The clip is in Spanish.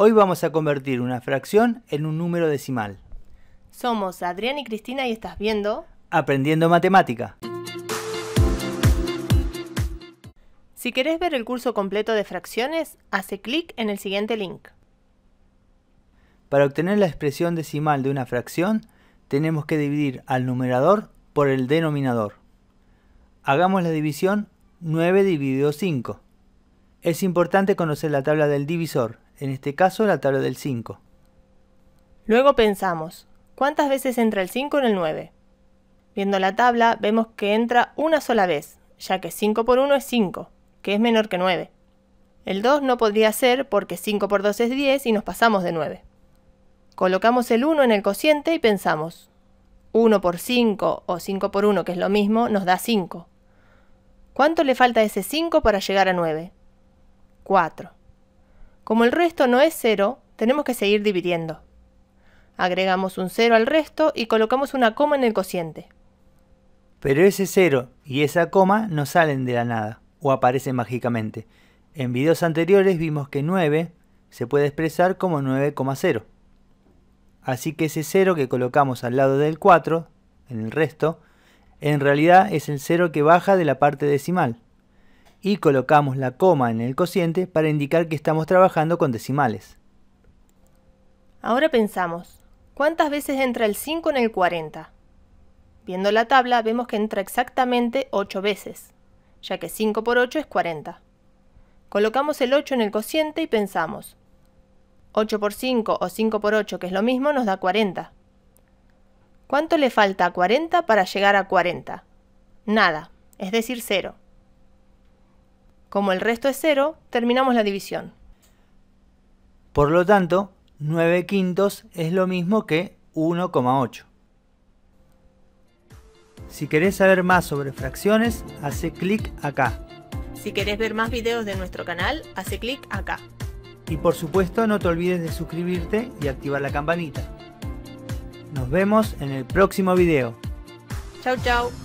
Hoy vamos a convertir una fracción en un número decimal. Somos Adrián y Cristina y estás viendo... Aprendiendo Matemática. Si querés ver el curso completo de fracciones, hace clic en el siguiente link. Para obtener la expresión decimal de una fracción, tenemos que dividir al numerador por el denominador. Hagamos la división 9 dividido 5. Es importante conocer la tabla del divisor, en este caso la tabla del 5. Luego pensamos, ¿cuántas veces entra el 5 en el 9? Viendo la tabla vemos que entra una sola vez, ya que 5 por 1 es 5, que es menor que 9. El 2 no podría ser porque 5 por 2 es 10 y nos pasamos de 9. Colocamos el 1 en el cociente y pensamos, 1 por 5 o 5 por 1, que es lo mismo, nos da 5. ¿Cuánto le falta a ese 5 para llegar a 9? 4. Como el resto no es cero, tenemos que seguir dividiendo. Agregamos un cero al resto y colocamos una coma en el cociente. Pero ese cero y esa coma no salen de la nada o aparecen mágicamente. En videos anteriores vimos que 9 se puede expresar como 9,0. Así que ese 0 que colocamos al lado del 4, en el resto, en realidad es el 0 que baja de la parte decimal y colocamos la coma en el cociente para indicar que estamos trabajando con decimales. Ahora pensamos, ¿cuántas veces entra el 5 en el 40? Viendo la tabla vemos que entra exactamente 8 veces, ya que 5 por 8 es 40. Colocamos el 8 en el cociente y pensamos, 8 por 5 o 5 por 8 que es lo mismo nos da 40. ¿Cuánto le falta a 40 para llegar a 40? Nada, es decir, 0. Como el resto es 0, terminamos la división. Por lo tanto, 9 quintos es lo mismo que 1,8. Si querés saber más sobre fracciones, hace clic acá. Si querés ver más videos de nuestro canal, hace clic acá. Y por supuesto no te olvides de suscribirte y activar la campanita. Nos vemos en el próximo video. Chau chao.